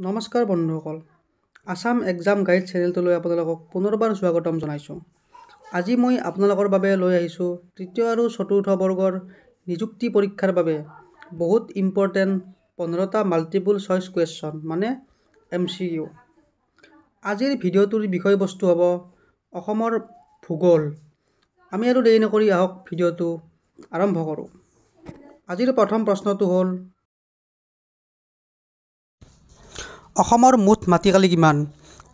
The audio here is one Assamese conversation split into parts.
নমস্কাৰ বন্ধুসকল আছাম এক্সাম গাইড চেনেলটোলৈ আপোনালোকক পুনৰবাৰ স্বাগতম জনাইছোঁ আজি মই আপোনালোকৰ বাবে লৈ আহিছোঁ তৃতীয় আৰু চতুৰ্থ বৰ্গৰ নিযুক্তি পৰীক্ষাৰ বাবে বহুত ইম্পৰ্টেণ্ট পোন্ধৰটা মাল্টিপুল চইচ কুৱেশ্যন মানে এম চি ইউ আজিৰ ভিডিঅ'টোৰ বিষয়বস্তু হ'ব অসমৰ ভূগোল আমি আৰু দেৰি নকৰি আহক ভিডিঅ'টো আৰম্ভ কৰোঁ আজিৰ প্ৰথম প্ৰশ্নটো হ'ল অসমৰ মুঠ মাটিকালি কিমান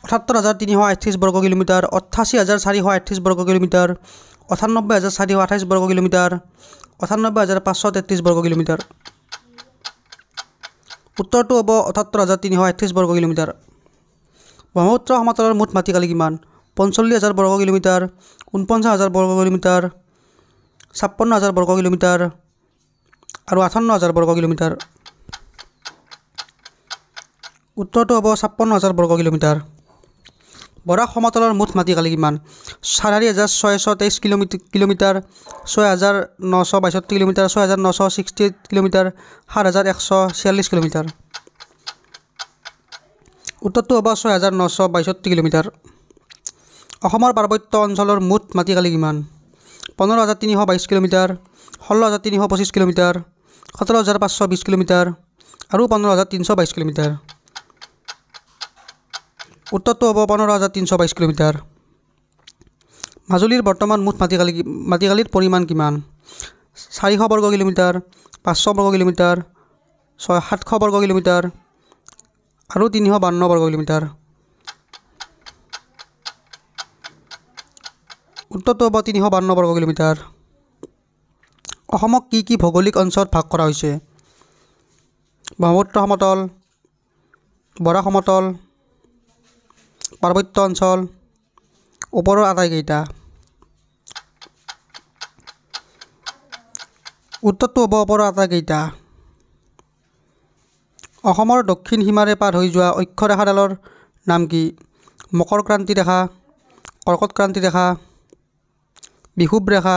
আঠাত্তৰ হাজাৰ তিনিশ আঠত্ৰিছ বৰ্গ কিলোমিটাৰ আঠাশী হাজাৰ চাৰিশ আঠত্ৰিছ বৰ্গ কিলোমিটাৰ আঠান্নব্বৈ হাজাৰ চাৰিশ আঠাইছ বৰ্গ কিলোমিটাৰ আঠান্নব্বৈ হাজাৰ পাঁচশ তেত্ৰিছ বৰ্গ কিলোমিটাৰ উত্তৰটো হ'ব আঠাত্তৰ হাজাৰ তিনিশ আঠত্ৰিছ বৰ্গ কিলোমিটাৰ ব্ৰহ্মপুত্ৰ সমতলৰ মুঠ মাটিকালি কিমান পঞ্চল্লিছ হাজাৰ বৰ্গ কিলোমিটাৰ ঊনপঞ্চাছ হাজাৰ বৰ্গ কিলোমিটাৰ ছাপন্ন হাজাৰ বৰ্গ কিলোমিটাৰ আৰু আঠাৱন্ন হাজাৰ বৰ্গ কিলোমিটাৰ উত্তৰটো হ'ব ছাপন্ন হাজাৰ বৰ্গ কিলোমিটাৰ বৰাক সমতলৰ মুঠ মাটি কালি কিমান চাৰি হাজাৰ ছয়শ তেইছ কিলোমি কিলোমিটাৰ ছয় হাজাৰ নশ বাষষ্ঠি কিলোমিটাৰ ছয় হাজাৰ নশ ছিক্সটি এইট কিলোমিটাৰ সাত হাজাৰ এশ ছিয়াল্লিছ কিলোমিটাৰ উত্তৰটো হ'ব ছয় হাজাৰ নশ বাষষ্ঠি কিলোমিটাৰ অসমৰ পাৰ্বত্য অঞ্চলৰ মুঠ মাটি কালি কিমান পোন্ধৰ হাজাৰ তিনিশ বাইছ কিলোমিটাৰ ষোল্ল হাজাৰ তিনিশ পঁচিছ কিলোমিটাৰ সোতৰ হাজাৰ পাঁচশ বিছ কিলোমিটাৰ আৰু পোন্ধৰ হাজাৰ তিনিশ বাইছ কিলোমিটাৰ উত্তৰটো হ'ব পোন্ধৰ হাজাৰ তিনিশ বাইছ কিলোমিটাৰ মাজুলীৰ বৰ্তমান মুঠ মাটিকালি মাটিকালিৰ পৰিমাণ কিমান চাৰিশ বৰ্গ কিলোমিটাৰ পাঁচশ বৰ্গ কিলোমিটাৰ ছয় সাতশ বৰ্গ কিলোমিটাৰ আৰু তিনিশ বাৱন্ন বৰ্গ কিলোমিটাৰ উত্তৰটো হ'ব তিনিশ বাৱন্ন বৰ্গ কিলোমিটাৰ অসমক কি কি ভৌগোলিক অঞ্চলত ভাগ কৰা হৈছে ব্ৰহ্মপুত্ৰ সমতল বৰা সমতল পাৰ্বত্য অঞ্চল ওপৰৰ আটাইকেইটা উত্তৰটো হ'ব ওপৰৰ আটাইকেইটা অসমৰ দক্ষিণ সীমাৰে পাৰ হৈ যোৱা অক্ষৰেখাডালৰ নাম কি মকৰ ক্ৰান্তি ৰেখা কৰ্কট ক্ৰান্তি ৰেখা বিষুভ ৰেখা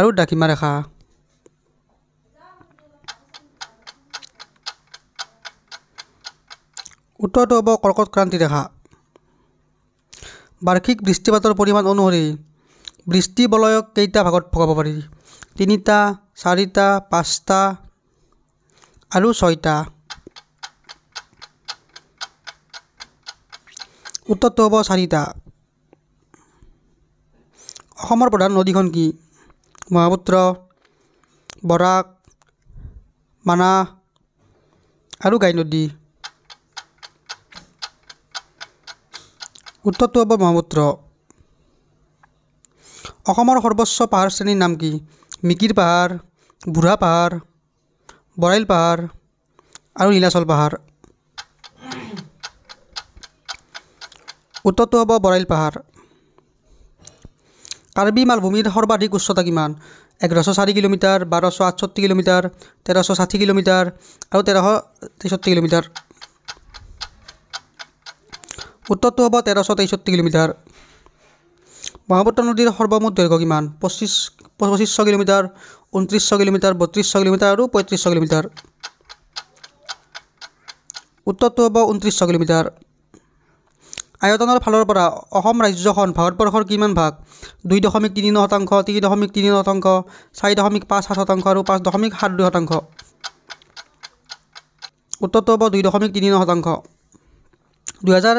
আৰু দাখিমা ৰেখা উত্তৰটো হ'ব কৰ্কট ক্ৰান্তি ৰেখা বাৰ্ষিক বৃষ্টিপাতৰ পৰিমাণ অনুসৰি বৃষ্টি বলয়ক কেইটা ভাগত ভগাব পাৰি তিনিটা চাৰিটা পাঁচটা আৰু ছয়টা উত্তৰটো হ'ব চাৰিটা অসমৰ প্ৰধান নদীখন কি মহাপুত্ৰ বৰাক মানাহ আৰু গাই নদী উত্তৰটো হ'ব ব্ৰহ্মপুত্ৰ অসমৰ সৰ্বোচ্চ পাহাৰ শ্ৰেণীৰ নাম কি মিকিৰ পাহাৰ বুঢ়া পাহাৰ বৰাইল পাহাৰ আৰু নীলাচল পাহাৰ উত্তৰটো হ'ব বৰাইল পাহাৰ কাৰ্বি মালভূমিৰ সৰ্বাধিক উচ্চতা কিমান এঘাৰশ চাৰি কিলোমিটাৰ বাৰশ আঠষষ্ঠি কিলোমিটাৰ তেৰশ ষাঠি কিলোমিটাৰ আৰু তেৰশ তেষষ্ঠি কিলোমিটাৰ উত্তৰটো হ'ব তেৰশ তেষষ্ঠি কিলোমিটাৰ ব্ৰহ্মপুত্ৰ নদীৰ সৰ্বমুঠ দৈৰ্ঘ্য কিমান পঁচিছ পঁচিছশ কিলোমিটাৰ ঊনত্ৰিছশ কিলোমিটাৰ বত্ৰিছশ কিলোমিটাৰ আৰু পঁয়ত্ৰিছশ কিলোমিটাৰ উত্তৰটো হ'ব ঊনত্ৰিছশ কিলোমিটাৰ আয়তনৰ ফালৰ পৰা অসম ৰাজ্যখন ভাৰতবৰ্ষৰ কিমান ভাগ দুই দশমিক তিনি ন শতাংশ তিনি দশমিক তিনি ন শতাংশ চাৰি দশমিক পাঁচ সাত শতাংশ আৰু পাঁচ দশমিক সাত দুই শতাংশ উত্তৰটো হ'ব দুই দশমিক তিনি ন শতাংশ দুহেজাৰ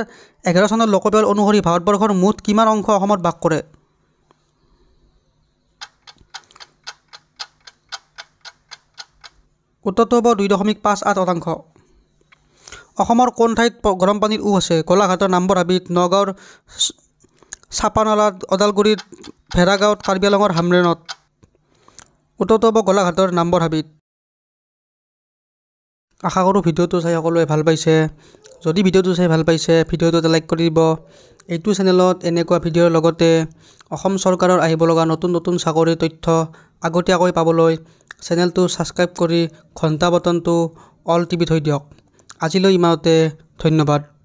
এঘাৰ চনৰ লোকপিয়াল অনুসৰি ভাৰতবৰ্ষৰ মুঠ কিমান অংশ অসমত বাস কৰে উত্তৰটো হ'ব দুই দশমিক পাঁচ আঠ শতাংশ অসমৰ কোন ঠাইত গৰম পানীৰ উ আছে গোলাঘাটৰ হাবিত নগাঁৱৰ চাপানালাত ওদালগুৰিত ভেড়াগাঁৱত কাৰ্বি আলঙৰ হামৰেণত উত্তৰটো হ'ব গোলাঘাটৰ নামবৰহাবিত আশা কৰোঁ ভিডিঅ'টো চাই সকলোৱে ভাল পাইছে যদি ভিডিঅ'টো চাই ভাল পাইছে ভিডিঅ'টো এটা লাইক কৰি দিব এইটো চেনেলত এনেকুৱা ভিডিঅ'ৰ লগতে অসম চৰকাৰৰ আহিব লগা নতুন নতুন চাকৰিৰ তথ্য আগতীয়াকৈ পাবলৈ চেনেলটো ছাবস্ক্ৰাইব কৰি ঘণ্টা বটনটো অল টিভি থৈ দিয়ক আজিলৈ ইমানতে ধন্যবাদ